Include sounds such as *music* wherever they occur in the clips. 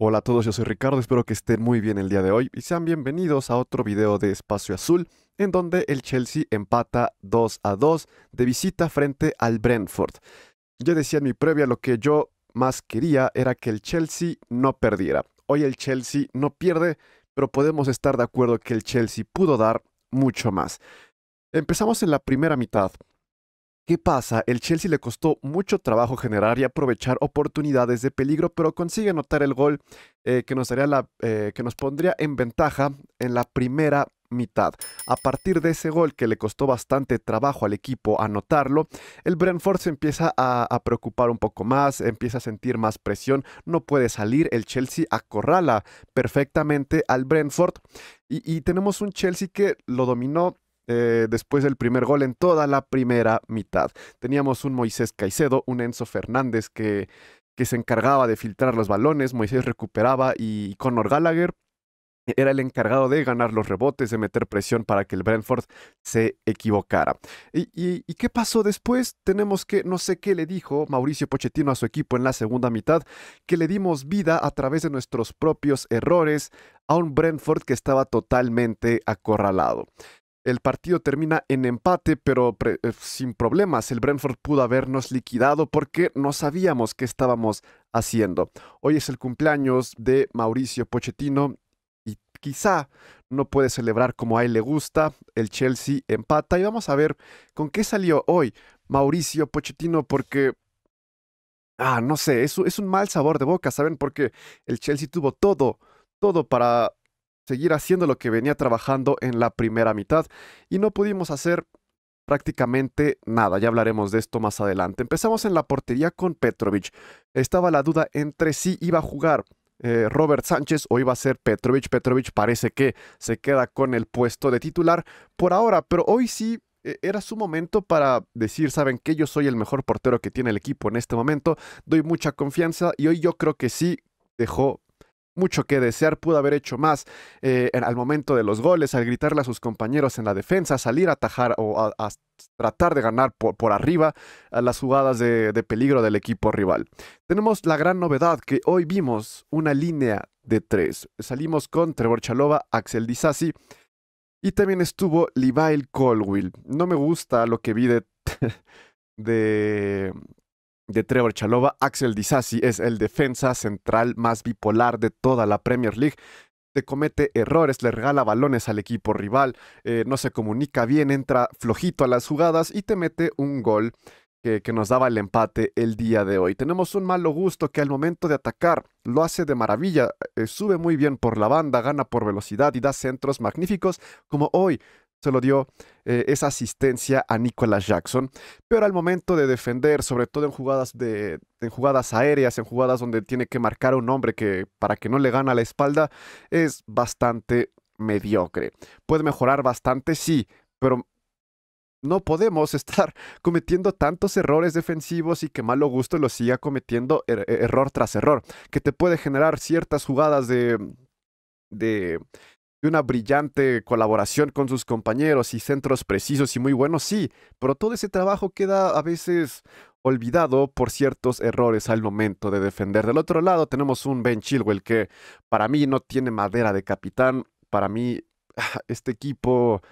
Hola a todos, yo soy Ricardo, espero que estén muy bien el día de hoy y sean bienvenidos a otro video de Espacio Azul en donde el Chelsea empata 2 a 2 de visita frente al Brentford. Yo decía en mi previa lo que yo más quería era que el Chelsea no perdiera. Hoy el Chelsea no pierde, pero podemos estar de acuerdo que el Chelsea pudo dar mucho más. Empezamos en la primera mitad. ¿Qué pasa? El Chelsea le costó mucho trabajo generar y aprovechar oportunidades de peligro, pero consigue anotar el gol eh, que, nos la, eh, que nos pondría en ventaja en la primera mitad. A partir de ese gol que le costó bastante trabajo al equipo anotarlo, el Brentford se empieza a, preocupar un poco más, empieza a sentir más presión, no puede salir, el Chelsea acorrala perfectamente al Brentford y tenemos un Chelsea que lo dominó eh, después del primer gol en toda la primera mitad. Teníamos un Moisés Caicedo, un Enzo Fernández que, que se encargaba de filtrar los balones, Moisés recuperaba y Conor Gallagher era el encargado de ganar los rebotes, de meter presión para que el Brentford se equivocara. ¿Y, y qué pasó después? Tenemos que, no sé qué le dijo Mauricio Pochettino a su equipo en la segunda mitad, que le dimos vida a través de nuestros propios errores a un Brentford que estaba totalmente acorralado. El partido termina en empate, pero eh, sin problemas. El Brentford pudo habernos liquidado porque no sabíamos qué estábamos haciendo. Hoy es el cumpleaños de Mauricio Pochettino y quizá no puede celebrar como a él le gusta. El Chelsea empata y vamos a ver con qué salió hoy Mauricio Pochettino porque Ah, no sé, es, un mal sabor de boca, ¿saben? Porque el Chelsea tuvo todo, todo para seguir haciendo lo que venía trabajando en la primera mitad y no pudimos hacer prácticamente nada. Ya hablaremos de esto más adelante. Empezamos en la portería con Petrovic. Estaba la duda entre si iba a jugar eh, Robert Sánchez o iba a ser Petrovic. Petrovic parece que se queda con el puesto de titular por ahora, pero hoy sí eh, era su momento para decir, saben que yo soy el mejor portero que tiene el equipo en este momento, doy mucha confianza y hoy yo creo que sí dejó mucho que desear, pudo haber hecho más eh, al momento de los goles, al gritarle a sus compañeros en la defensa, salir a atajar o a, tratar de ganar por, arriba a las jugadas de, peligro del equipo rival. Tenemos la gran novedad que hoy vimos una línea de tres. Salimos con Trevor Chalova, Axel Disasi y también estuvo Levi Colwill. No me gusta lo que vi de, *laughs* de Trevor Chalova, Axel Disasi es el defensa central más bipolar de toda la Premier League. Te comete errores, le regala balones al equipo rival, eh, no se comunica bien, entra flojito a las jugadas y te mete un gol que, nos daba el empate el día de hoy. Tenemos un malo gusto que al momento de atacar lo hace de maravilla, eh, sube muy bien por la banda, gana por velocidad y da centros magníficos como hoy se lo dio eh, esa asistencia a Nicolas Jackson, pero al momento de defender, sobre todo en jugadas, de, en jugadas aéreas, en jugadas donde tiene que marcar a un hombre que, para que no le gana la espalda, es bastante mediocre. Puede mejorar bastante, sí, pero no podemos *laughs* estar cometiendo tantos errores defensivos y que malo gusto lo siga cometiendo er, er, error tras error, que te puede generar ciertas jugadas de, de de una brillante colaboración con sus compañeros y centros precisos y muy buenos, sí, pero todo ese trabajo queda a veces olvidado por ciertos errores al momento de defender. Del otro lado tenemos un Ben Chilwell que para mí no tiene madera de capitán, para mí ah, este equipo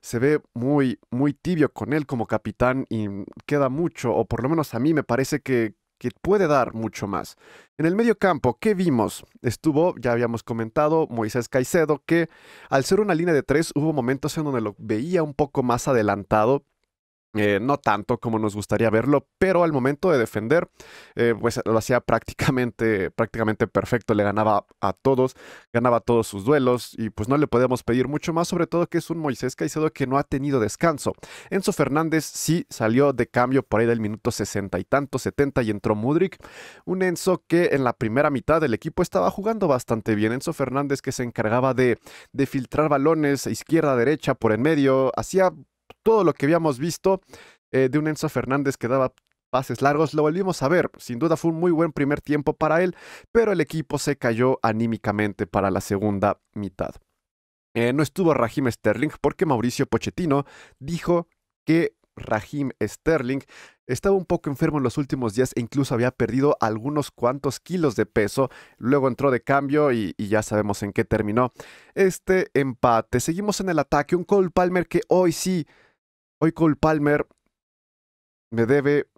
se ve muy, muy tibio con él como capitán y queda mucho, o por lo menos a mí me parece que que puede dar mucho más. En el medio campo, ¿qué vimos? Estuvo, ya habíamos comentado, Moisés Caicedo, que al ser una línea de tres hubo momentos en donde lo veía un poco más adelantado eh, no tanto como nos gustaría verlo, pero al momento de defender, eh, pues lo hacía prácticamente, prácticamente perfecto, le ganaba a todos, ganaba todos sus duelos y pues no le podemos pedir mucho más, sobre todo que es un Moisés Caicedo que no ha tenido descanso. Enzo Fernández sí salió de cambio por ahí del minuto sesenta y tanto, 70 y entró Mudrik, un Enzo que en la primera mitad del equipo estaba jugando bastante bien, Enzo Fernández que se encargaba de, de filtrar balones a izquierda, derecha, por en medio, hacía todo lo que habíamos visto eh, de un Enzo Fernández que daba pases largos, lo volvimos a ver. Sin duda fue un muy buen primer tiempo para él, pero el equipo se cayó anímicamente para la segunda mitad. Eh, no estuvo Rahim Sterling porque Mauricio Pochettino dijo que Raheem Sterling estaba un poco enfermo en los últimos días e incluso había perdido algunos cuantos kilos de peso. Luego entró de cambio y, y, ya sabemos en qué terminó este empate. Seguimos en el ataque. Un Cole Palmer que hoy sí Hoy Cole Palmer me debe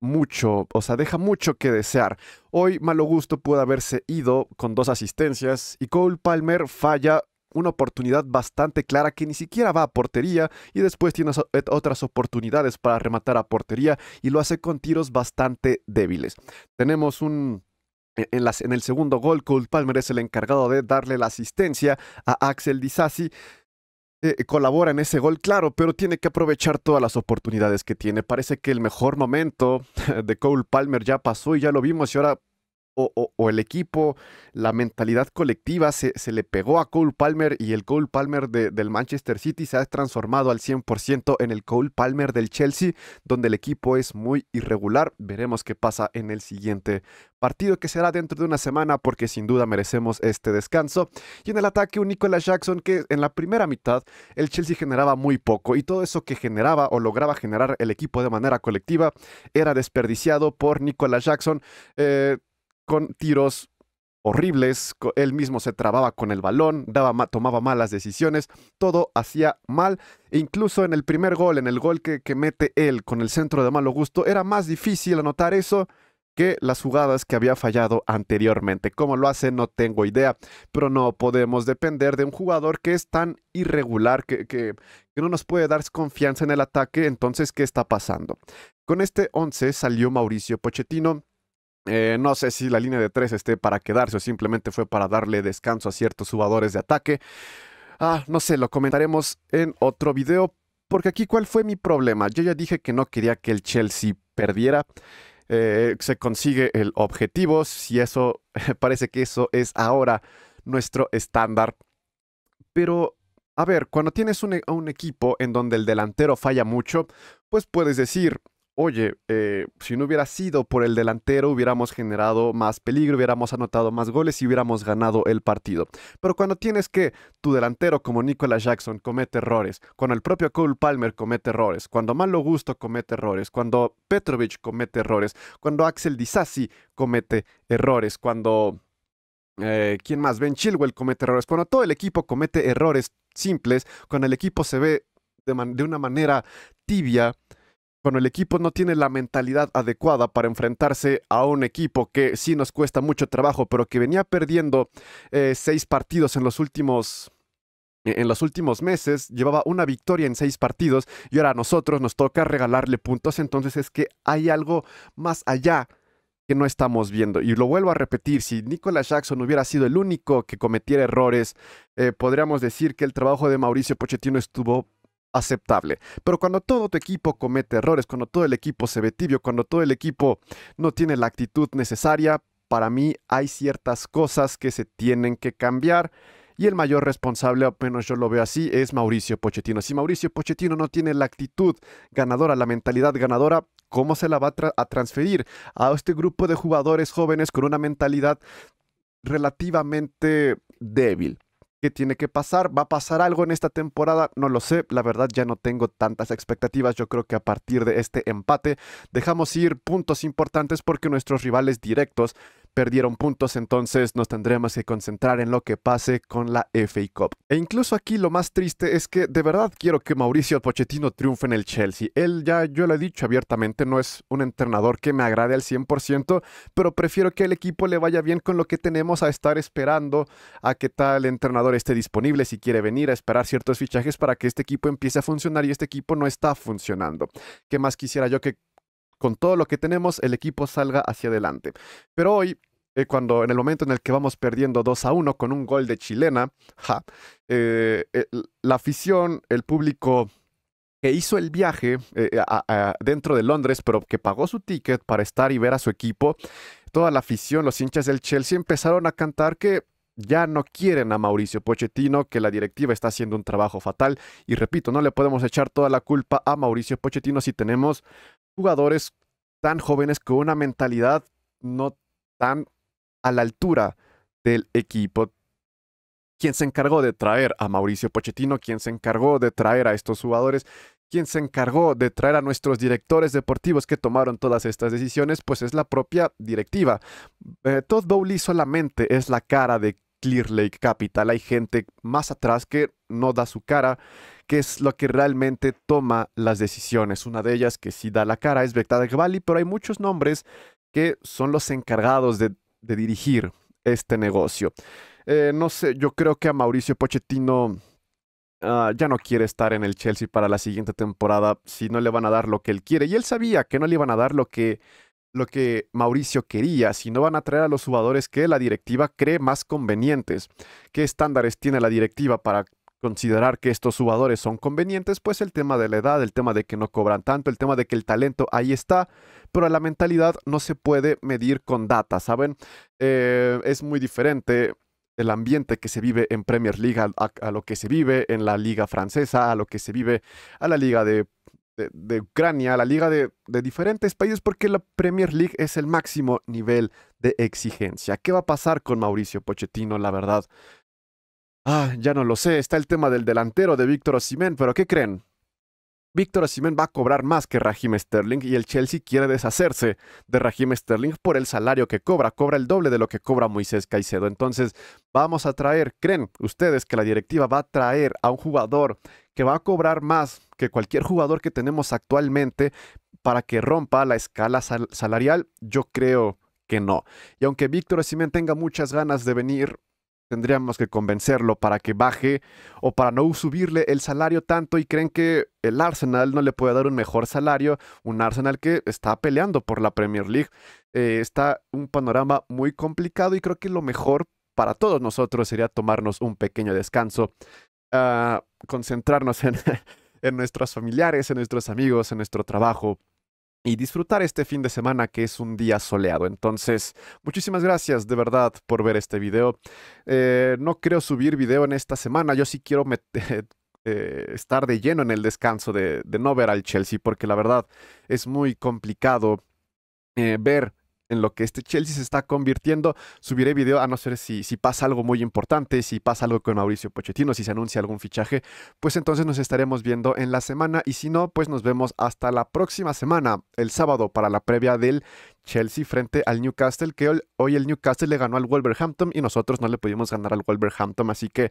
mucho, o sea, deja mucho que desear. Hoy Malo Gusto puede haberse ido con dos asistencias y Cole Palmer falla una oportunidad bastante clara que ni siquiera va a portería y después tiene eh, otras oportunidades para rematar a portería y lo hace con tiros bastante débiles. Tenemos un... E, en, las, en el segundo gol, Cole Palmer es el encargado de darle la asistencia a Axel Disasi eh, colabora en ese gol, claro, pero tiene que aprovechar todas las oportunidades que tiene. Parece que el mejor momento *laughs* de Cole Palmer ya pasó y ya lo vimos y ahora o, el equipo, la mentalidad colectiva, se, le pegó a Cole Palmer y el Cole Palmer del Manchester City se ha transformado al 100% en el Cole Palmer del Chelsea, donde el equipo es muy irregular. Veremos qué pasa en el siguiente partido que será dentro de una semana porque sin duda merecemos este descanso. Y en el ataque un Nicolas Jackson que en la primera mitad el Chelsea generaba muy poco y todo eso que generaba o lograba generar el equipo de manera colectiva era desperdiciado por Nicolas Jackson. Eh, con tiros horribles, él mismo se trababa con el balón, daba, tomaba malas decisiones, todo hacía mal. E incluso en el primer gol, en el gol que, que mete él con el centro de malo gusto, era más difícil anotar eso que las jugadas que había fallado anteriormente. ¿Cómo lo hace? No tengo idea, pero no podemos depender de un jugador que es tan irregular, que, que no nos puede dar confianza en el ataque. Entonces, ¿qué está pasando? Con este 11 salió Mauricio Pochettino eh, no sé si la línea de tres esté para quedarse o simplemente fue para darle descanso a ciertos jugadores de ataque. Ah, no sé, lo comentaremos en otro video. Porque aquí, ¿cuál fue mi problema? Yo ya dije que no quería que el Chelsea perdiera. Eh, se consigue el objetivo. Si eso, *laughs* parece que eso es ahora nuestro estándar. Pero a ver, cuando tienes un, e, equipo en donde el delantero falla mucho, pues puedes decir, oye, eh, si no hubiera sido por el delantero, hubiéramos generado más peligro, hubiéramos anotado más goles y hubiéramos ganado el partido. Pero cuando tienes que tu delantero como Nicolas Jackson comete errores, cuando el propio Cole Palmer comete errores, cuando Malo Gusto comete errores, cuando Petrovic comete errores, cuando Axel Disasi comete errores, cuando... Eh, ¿Quién más? Ben Chilwell comete errores. Cuando todo el equipo comete errores simples, cuando el equipo se ve de una manera tibia, con el equipo no tiene la mentalidad adecuada para enfrentarse a un equipo que sí nos cuesta mucho trabajo, pero que venía perdiendo eh, seis partidos en los últimos eh, en los últimos meses llevaba una victoria en seis partidos y ahora a nosotros nos toca regalarle puntos, entonces es que hay algo más allá que no estamos viendo. Y lo vuelvo a repetir, si Nicolas Jackson hubiera sido el único que cometiera errores, eh, podríamos decir que el trabajo de Mauricio Pochettino estuvo aceptable. Pero cuando todo tu equipo comete errores, cuando todo el equipo se ve tibio, cuando todo el equipo no tiene la actitud necesaria, para mí hay ciertas cosas que se tienen que cambiar. Y el mayor responsable, al menos yo lo veo así, es Mauricio Pochettino. Si Mauricio Pochettino no tiene la actitud ganadora, la mentalidad ganadora, ¿cómo se la va a transferir a este grupo de jugadores jóvenes con una mentalidad relativamente débil? ¿Qué tiene que pasar? ¿Va a pasar algo en esta temporada? No lo sé, la verdad ya no tengo tantas expectativas. Yo creo que a partir de este empate dejamos ir puntos importantes porque nuestros rivales directos perdieron puntos, entonces nos tendremos que concentrar en lo que pase con la FA Cup. E incluso aquí lo más triste es que de verdad quiero que Mauricio Pochettino triunfe en el Chelsea. Él ya, yo lo he dicho abiertamente, no es un entrenador que me agrade al 100%, pero prefiero que el equipo le vaya bien con lo que tenemos a estar esperando a que tal entrenador esté disponible, si quiere venir a esperar ciertos fichajes para que este equipo empiece a funcionar y este equipo no está funcionando. ¿Qué más quisiera yo que con todo lo que tenemos el equipo salga hacia adelante? Pero hoy eh, cuando en el momento en el que vamos perdiendo 2 a 1 con un gol de chilena, eh, eh, la afición, el público que hizo el viaje dentro de Londres, pero que pagó su ticket para estar y ver a su equipo, toda la afición, los hinchas del Chelsea empezaron a cantar que ya no quieren a Mauricio Pochettino, que la directiva está haciendo un trabajo fatal. Y repito, no le podemos echar toda la culpa a Mauricio Pochettino si tenemos jugadores tan jóvenes con una mentalidad no tan a la altura del equipo. Quien se encargó de traer a Mauricio Pochettino, quien se encargó de traer a estos jugadores, quien se encargó de traer a nuestros directores deportivos que tomaron todas estas decisiones, pues es la propia directiva. Eh, Todd Bowley solamente es la cara de Clear Lake Capital. Hay gente más atrás que no da su cara, que es lo que realmente toma las decisiones. Una de ellas que sí da la cara es Vector Valley, pero hay muchos nombres que son los encargados de de dirigir este negocio. Eh, no sé, yo creo que a Mauricio Pochettino ah, ya no quiere estar en el Chelsea para la siguiente temporada si no le van a dar lo que él quiere. Y él sabía que no le iban a dar lo que, lo que Mauricio quería, si no van a traer a los jugadores que la directiva cree más convenientes. ¿Qué estándares tiene la directiva para considerar que estos jugadores son convenientes, pues el tema de la edad, el tema de que no cobran tanto, el tema de que el talento ahí está, pero la mentalidad no se puede medir con data, ¿saben? Eh, es muy diferente el ambiente que se vive en Premier League a, lo que se vive en la liga francesa, a lo que se vive a la liga de, Ucrania, a la liga de, de diferentes países, porque la Premier League es el máximo nivel de exigencia. ¿Qué va a pasar con Mauricio Pochettino, la verdad? Ah, ya no lo sé, está el tema del delantero de Víctor Osimén, pero ¿qué creen? Víctor Osimhen va a cobrar más que Raheem Sterling y el Chelsea quiere deshacerse de Raheem Sterling por el salario que cobra. Cobra el doble de lo que cobra Moisés Caicedo. Entonces, vamos a traer, ¿creen ustedes que la directiva va a traer a un jugador que va a cobrar más que cualquier jugador que tenemos actualmente para que rompa la escala salarial? Yo creo que no. Y aunque Víctor Osimhen tenga muchas ganas de venir tendríamos que convencerlo para que baje o para no subirle el salario tanto y creen que el Arsenal no le puede dar un mejor salario, un Arsenal que está peleando por la Premier League. Eh, está un panorama muy complicado y creo que lo mejor para todos nosotros sería tomarnos un pequeño descanso, ah, concentrarnos en, *laughs* en nuestros familiares, en nuestros amigos, en nuestro trabajo y disfrutar este fin de semana que es un día soleado. Entonces, muchísimas gracias de verdad por ver este video. Eh, no creo subir video en esta semana, yo sí quiero *laughs* eh, estar de lleno en el descanso de, no ver al Chelsea porque la verdad es muy complicado eh, ver en lo que este Chelsea se está convirtiendo. Subiré video a no ser si, si pasa algo muy importante, si pasa algo con Mauricio Pochettino, si se anuncia algún fichaje, pues entonces nos estaremos viendo en la semana y si no, pues nos vemos hasta la próxima semana, el sábado, para la previa del Chelsea frente al Newcastle, que hoy el Newcastle le ganó al Wolverhampton y nosotros no le pudimos ganar al Wolverhampton, así que...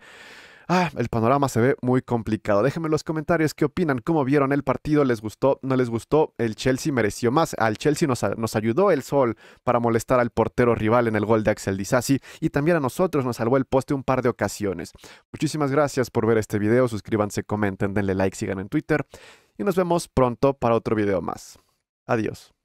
Ah, el panorama se ve muy complicado. Déjenme en los comentarios qué opinan, cómo vieron el partido, les gustó, no les gustó. El Chelsea mereció más. Al Chelsea nos, ayudó el sol para molestar al portero rival en el gol de Axel Disasi y también a nosotros nos salvó el poste un par de ocasiones. Muchísimas gracias por ver este video. Suscríbanse, comenten, denle like, sigan en Twitter y nos vemos pronto para otro video más. Adiós.